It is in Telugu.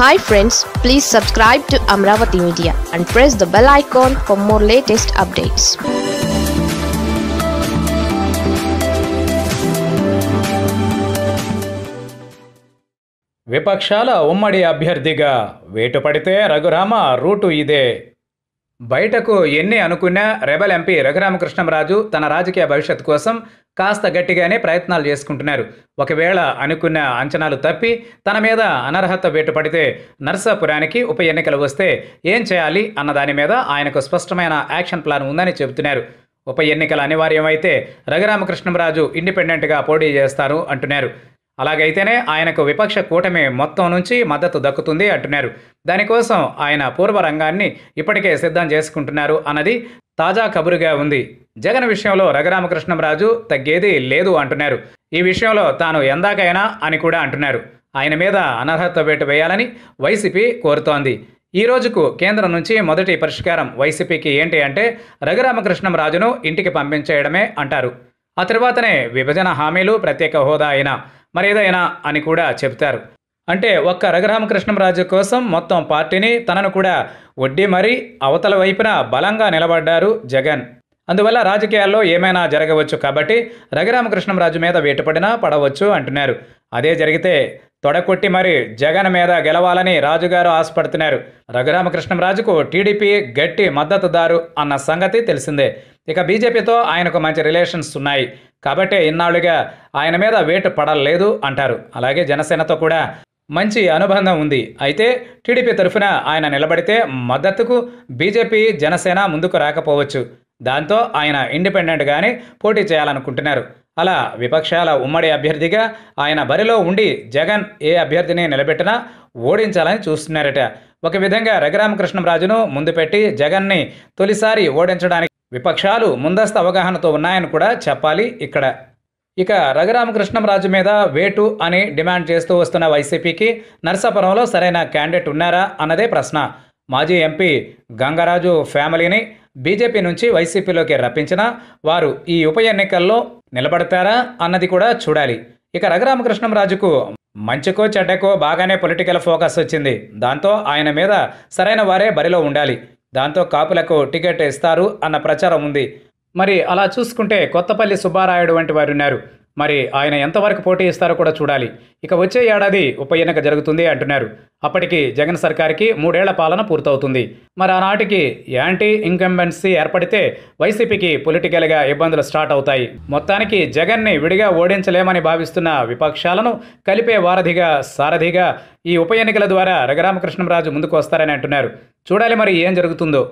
hi friends please subscribe to Amaravati media and press the bell icon for more latest updates విపక్షాల ఉమ్మడి అభ్యర్థిగా వేటు పడితే రఘురామ రూటు ఇదే బయటకు ఎన్ని అనుకున్నా రెబల్ ఎంపీ రఘురామకృష్ణంరాజు తన రాజకీయ భవిష్యత్ కోసం కాస్త గట్టిగానే ప్రయత్నాలు చేసుకుంటున్నారు ఒకవేళ అనుకున్న అంచనాలు తప్పి తన మీద అనర్హత వేటు పడితే నర్సాపురానికి ఉప ఎన్నికలు వస్తే ఏం చేయాలి అన్న దాని మీద ఆయనకు స్పష్టమైన యాక్షన్ ప్లాన్ ఉందని చెబుతున్నారు ఉప ఎన్నికల అనివార్యమైతే రఘురామకృష్ణంరాజు ఇండిపెండెంట్గా పోటీ చేస్తారు అంటున్నారు అలాగైతేనే ఆయనకు విపక్ష కూటమి మొత్తం నుంచి మద్దతు దక్కుతుంది అంటున్నారు దానికోసం ఆయన పూర్వ రంగాన్ని ఇప్పటికే సిద్ధం చేసుకుంటున్నారు అన్నది తాజా కబురుగా ఉంది జగన్ విషయంలో రఘురామకృష్ణంరాజు తగ్గేది లేదు అంటున్నారు ఈ విషయంలో తాను ఎందాకైనా అని కూడా అంటున్నారు ఆయన మీద అనర్హత వేటు వేయాలని వైసీపీ కోరుతోంది ఈ రోజుకు కేంద్రం నుంచి మొదటి పరిష్కారం వైసీపీకి ఏంటి అంటే రఘురామకృష్ణంరాజును ఇంటికి పంపించేయడమే అంటారు ఆ తర్వాతనే విభజన హామీలు ప్రత్యేక హోదా అయినా మరేదైనా అని కూడా చెప్తారు అంటే ఒక్క రాజు కోసం మొత్తం పార్టీని తనను కూడా వడ్డీ మరీ అవతల వైపున బలంగా నిలబడ్డారు జగన్ అందువల్ల రాజకీయాల్లో ఏమైనా జరగవచ్చు కాబట్టి రాజు మీద వేటుపడినా పడవచ్చు అంటున్నారు అదే జరిగితే తొడకొట్టి మరి జగన్ మీద గెలవాలని రాజుగారు ఆశపడుతున్నారు రాజుకు టీడీపీ గట్టి మద్దతుదారు అన్న సంగతి తెలిసిందే ఇక బీజేపీతో ఆయనకు మంచి రిలేషన్స్ ఉన్నాయి కాబట్టి ఇన్నాళ్లుగా ఆయన మీద వేటు పడలేదు అంటారు అలాగే జనసేనతో కూడా మంచి అనుబంధం ఉంది అయితే టీడీపీ తరఫున ఆయన నిలబడితే మద్దతుకు బీజేపీ జనసేన ముందుకు రాకపోవచ్చు దాంతో ఆయన ఇండిపెండెంట్గానే పోటీ చేయాలనుకుంటున్నారు అలా విపక్షాల ఉమ్మడి అభ్యర్థిగా ఆయన బరిలో ఉండి జగన్ ఏ అభ్యర్థిని నిలబెట్టినా ఓడించాలని చూస్తున్నారట ఒక విధంగా రఘురామకృష్ణరాజును ముందు పెట్టి జగన్ని తొలిసారి ఓడించడానికి విపక్షాలు ముందస్తు అవగాహనతో ఉన్నాయని కూడా చెప్పాలి ఇక్కడ ఇక రఘురామకృష్ణంరాజు మీద వేటు అని డిమాండ్ చేస్తూ వస్తున్న వైసీపీకి నర్సాపురంలో సరైన క్యాండిడేట్ ఉన్నారా అన్నదే ప్రశ్న మాజీ ఎంపీ గంగరాజు ఫ్యామిలీని బీజేపీ నుంచి వైసీపీలోకి రప్పించినా వారు ఈ ఉప ఎన్నికల్లో నిలబడతారా అన్నది కూడా చూడాలి ఇక రఘురామకృష్ణంరాజుకు మంచికో చెడ్డకో బాగానే పొలిటికల్ ఫోకస్ వచ్చింది దాంతో ఆయన మీద సరైన వారే బరిలో ఉండాలి దాంతో కాపులకు టికెట్ ఇస్తారు అన్న ప్రచారం ఉంది మరి అలా చూసుకుంటే కొత్తపల్లి సుబ్బారాయుడు వంటి వారున్నారు మరి ఆయన ఎంతవరకు పోటీ ఇస్తారో కూడా చూడాలి ఇక వచ్చే ఏడాది ఉప ఎన్నిక జరుగుతుంది అంటున్నారు అప్పటికి జగన్ సర్కార్కి మూడేళ్ల పాలన పూర్తవుతుంది మరి ఆనాటికి యాంటీ ఇంకంబెన్సీ ఏర్పడితే వైసీపీకి పొలిటికల్గా ఇబ్బందులు స్టార్ట్ అవుతాయి మొత్తానికి జగన్ని విడిగా ఓడించలేమని భావిస్తున్న విపక్షాలను కలిపే వారధిగా సారథిగా ఈ ఉప ఎన్నికల ద్వారా రఘురామకృష్ణరాజు ముందుకు వస్తారని అంటున్నారు చూడాలి మరి ఏం జరుగుతుందో